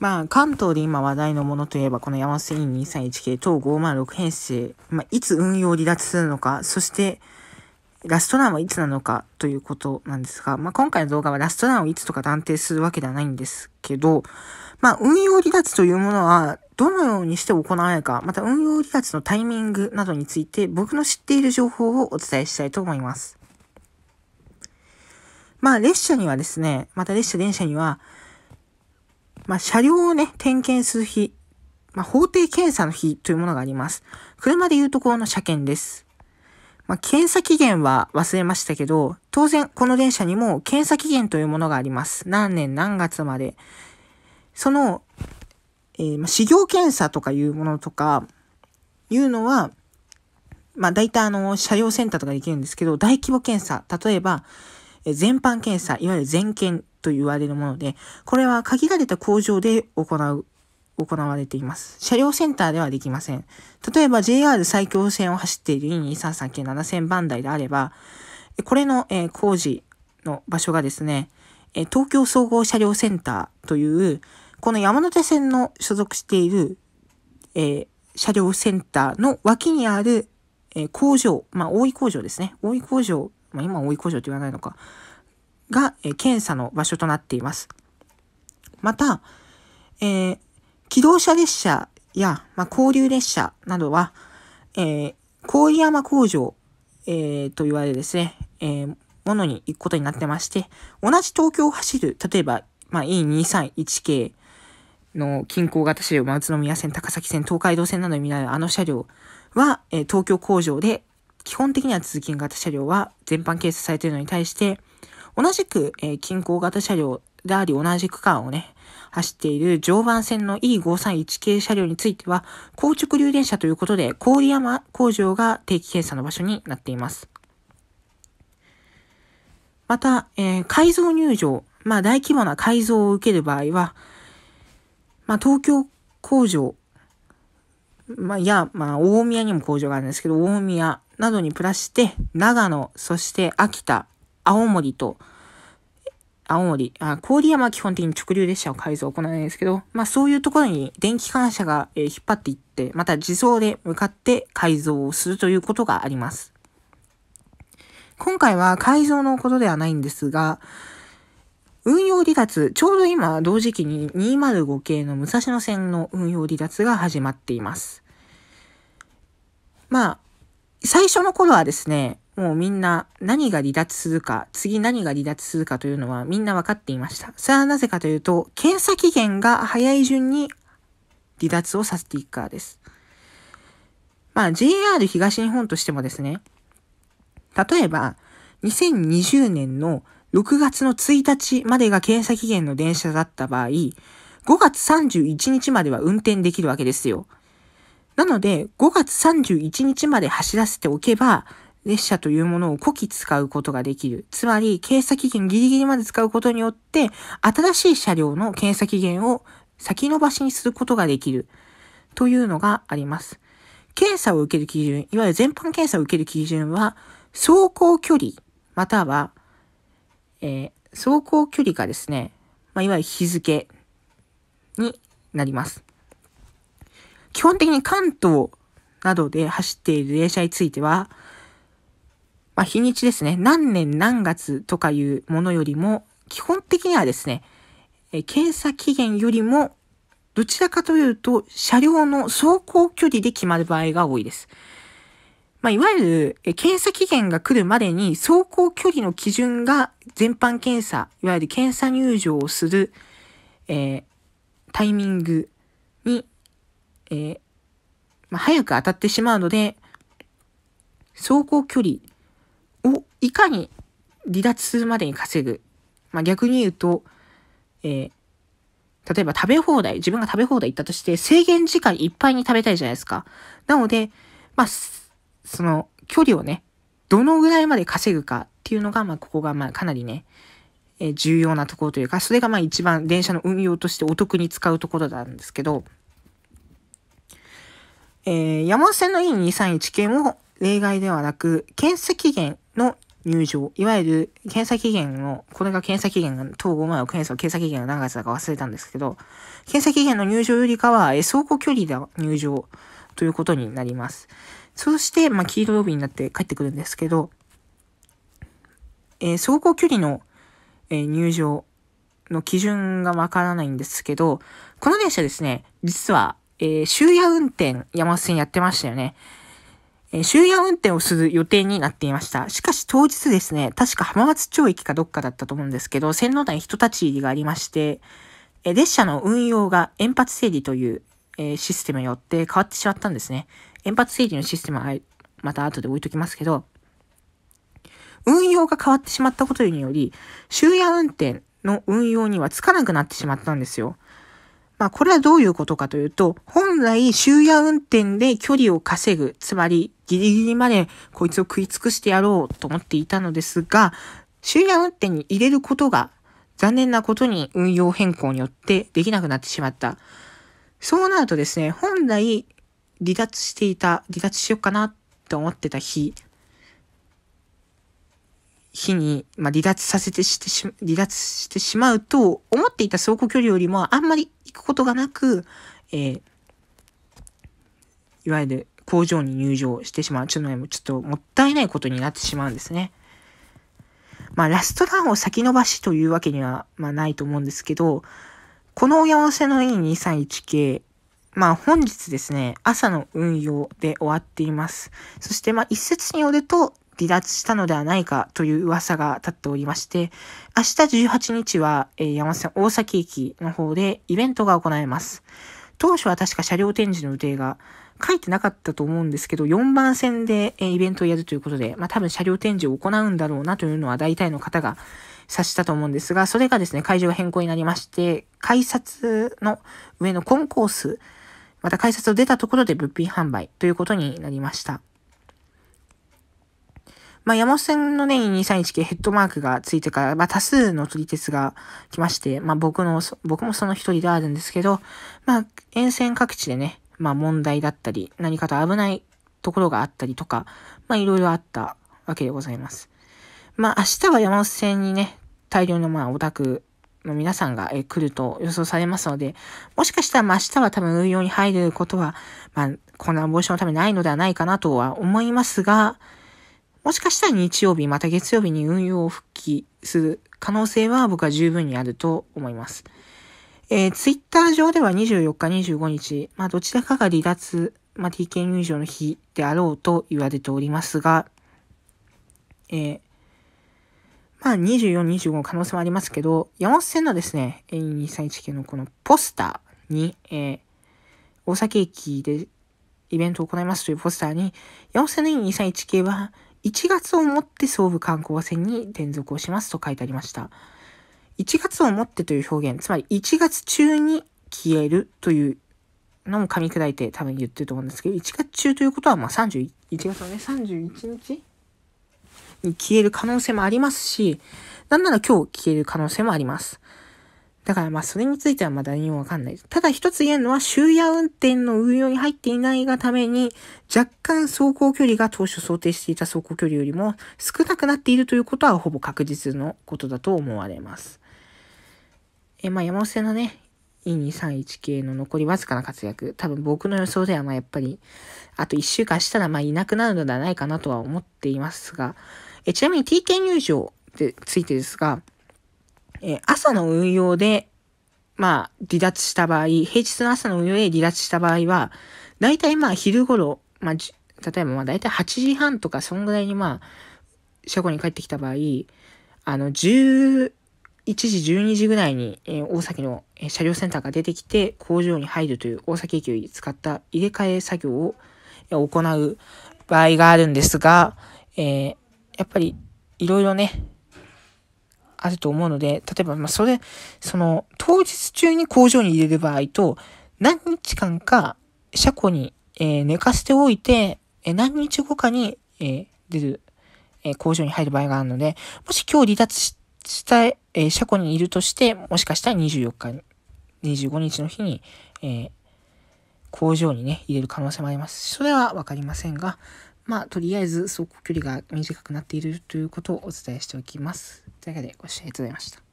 まあ、関東で今話題のものといえば、この山瀬委員231系、等506編成、まあ、いつ運用離脱するのか、そして、ラストランはいつなのかということなんですが、まあ、今回の動画はラストランをいつとか断定するわけではないんですけど、まあ、運用離脱というものは、どのようにして行われるか、また運用離脱のタイミングなどについて、僕の知っている情報をお伝えしたいと思います。まあ、列車にはですね、また列車電車には、まあ、車両をね、点検する日、まあ、法定検査の日というものがあります。車でいうところの車検です。まあ、検査期限は忘れましたけど、当然この電車にも検査期限というものがあります。何年何月まで。その、えー、まあ、始業検査とかいうものとか、いうのは、まあ、大体あの、車両センターとかできるんですけど、大規模検査、例えば、全般検査、いわゆる全検と言われるもので、これは限られた工場で行う、行われています。車両センターではできません。例えば JR 埼京線を走っている E233 系7000番台であれば、これの、え工事の場所がですね、え東京総合車両センターという、この山手線の所属している、えー、車両センターの脇にある、えー、工場、まあ、大井工場ですね。大井工場まあ、今大井工場と言わないのか、が、え検査の場所となっています。また、えー、機動車列車や、まあ、交流列車などは、えー、郡山工場、えー、と言われるですね、えー、ものに行くことになってまして、同じ東京を走る、例えば、まあ、E231 系の近郊型車両、まあ、宇都宮線、高崎線、東海道線などに見られるあの車両は、えー、東京工場で基本的には通勤型車両は全般掲載されているのに対して、同じく、えー、近郊型車両であり同じ区間をね、走っている常磐線の E531 系車両については、硬直流電車ということで、郡山工場が定期検査の場所になっています。また、えー、改造入場、まあ大規模な改造を受ける場合は、まあ東京工場、まあ、いや、まあ大宮にも工場があるんですけど、大宮、などにプラスして、長野、そして秋田、青森と、青森、あ郡山は基本的に直流列車を改造を行わいんですけど、まあそういうところに電気関車が、え引っ張っていって、また自走で向かって改造をするということがあります。今回は改造のことではないんですが、運用離脱、ちょうど今同時期に205系の武蔵野線の運用離脱が始まっています。まあ、最初の頃はですね、もうみんな何が離脱するか、次何が離脱するかというのはみんな分かっていました。それはなぜかというと、検査期限が早い順に離脱をさせていくからです。まあ JR 東日本としてもですね、例えば2020年の6月の1日までが検査期限の電車だった場合、5月31日までは運転できるわけですよ。なので、5月31日まで走らせておけば、列車というものを古き使うことができる。つまり、検査期限ギリギリまで使うことによって、新しい車両の検査期限を先延ばしにすることができる。というのがあります。検査を受ける基準、いわゆる全般検査を受ける基準は、走行距離、または、えー、走行距離がですね、まあ、いわゆる日付になります。基本的に関東などで走っている電車については、まあ、日にちですね、何年何月とかいうものよりも、基本的にはですね、え検査期限よりも、どちらかというと、車両の走行距離で決まる場合が多いです。まあ、いわゆる、え検査期限が来るまでに、走行距離の基準が全般検査、いわゆる検査入場をする、えー、タイミングえー、まあ、早く当たってしまうので、走行距離をいかに離脱するまでに稼ぐ。まあ、逆に言うと、えー、例えば食べ放題、自分が食べ放題行ったとして制限時間いっぱいに食べたいじゃないですか。なので、まあ、その距離をね、どのぐらいまで稼ぐかっていうのが、まあ、ここが、まあ、かなりね、えー、重要なところというか、それがまあ一番電車の運用としてお得に使うところなんですけど、えー、山手線の E231 系も例外ではなく、検査期限の入場、いわゆる検査期限の、これが検査期限が、統合前を検査、検査期限が何月だか忘れたんですけど、検査期限の入場よりかは、え走行距離で入場ということになります。そして、まあ、黄色曜日になって帰ってくるんですけど、えー、走行距離の、えー、入場の基準がわからないんですけど、この電車ですね、実はえー、終夜運転、山手線やってましたよね。えー、終夜運転をする予定になっていました。しかし当日ですね、確か浜松町駅かどっかだったと思うんですけど、線路内に人立ち入りがありまして、えー、列車の運用が円発整理という、えシステムによって変わってしまったんですね。円発整理のシステムはまた後で置いときますけど、運用が変わってしまったことにより、終夜運転の運用にはつかなくなってしまったんですよ。まあ、これはどういうことかというと、本来、終夜運転で距離を稼ぐ、つまり、ギリギリまでこいつを食い尽くしてやろうと思っていたのですが、終夜運転に入れることが、残念なことに運用変更によってできなくなってしまった。そうなるとですね、本来、離脱していた、離脱しようかなと思ってた日、日に、まあ、離脱させてしてし、離脱してしまうと、思っていた走行距離よりもあんまり行くことがなく、えー、いわゆる工場に入場してしまう。ちょっと、ね、ちょっともったいないことになってしまうんですね。まあ、ラストランを先延ばしというわけには、まあ、ないと思うんですけど、この山せの E231 系、まあ本日ですね、朝の運用で終わっています。そしてまあ一説によると、離脱したのではないかという噂が立っておりまして、明日18日は、えー、山線大崎駅の方でイベントが行えます。当初は確か車両展示の予定が書いてなかったと思うんですけど、4番線で、えイベントをやるということで、まあ、多分車両展示を行うんだろうなというのは大体の方が察したと思うんですが、それがですね、会場が変更になりまして、改札の上のコンコース、また改札を出たところで物品販売ということになりました。まあ、山本線のね、231系ヘッドマークがついてから、まあ、多数の取り鉄が来まして、まあ、僕の、僕もその一人ではあるんですけど、まあ、沿線各地でね、まあ、問題だったり、何かと危ないところがあったりとか、まあ、いろいろあったわけでございます。まあ、明日は山本線にね、大量のまあ、オタクの皆さんが来ると予想されますので、もしかしたら明日は多分運用に入ることは、まあ、コロナ防止のためないのではないかなとは思いますが、もしかしたら日曜日、また月曜日に運用を復帰する可能性は僕は十分にあると思います。えー、ツイッター上では24日、25日、まあどちらかが離脱、まあ TK 入場の日であろうと言われておりますが、えー、まあ24、25の可能性もありますけど、山本線のですね、A231 系のこのポスターに、えー、大崎駅でイベントを行いますというポスターに、山本線の A231 系は、1月をもって総武観光船に転属をしますと書いてありました。1月をもってという表現、つまり1月中に消えるというのも噛み砕いて多分言ってると思うんですけど、1月中ということはまあ31月のね、31日に消える可能性もありますし、なんなら今日消える可能性もあります。だからまあそれについてはまだ何もわかんない。ただ一つ言えるのは、終夜運転の運用に入っていないがために、若干走行距離が当初想定していた走行距離よりも少なくなっているということはほぼ確実のことだと思われます。え、まあ山本線のね、E231 系の残りわずかな活躍。多分僕の予想ではまあやっぱり、あと1週間したらまあいなくなるのではないかなとは思っていますが、えちなみに TK 入場でついてですが、えー、朝の運用で、まあ、離脱した場合、平日の朝の運用で離脱した場合は、大体まあ昼頃、まあ、例えばまあ大体8時半とかそんぐらいにまあ、車庫に帰ってきた場合、あの、11時、12時ぐらいに、えー、大崎の車両センターが出てきて、工場に入るという大崎駅を使った入れ替え作業を行う場合があるんですが、えー、やっぱりいろいろね、あると思うので、例えば、まそれ、その、当日中に工場に入れる場合と、何日間か車庫に、えー、寝かせておいて、えー、何日後かに、えー、出る、え工場に入る場合があるので、もし今日離脱したい、車庫にいるとして、もしかしたら24日に、25日の日に、え工場にね、入れる可能性もあります。それはわかりませんが、まあ、とりあえず、走行距離が短くなっているということをお伝えしておきます。というわけで、ご視聴ありがとうございました。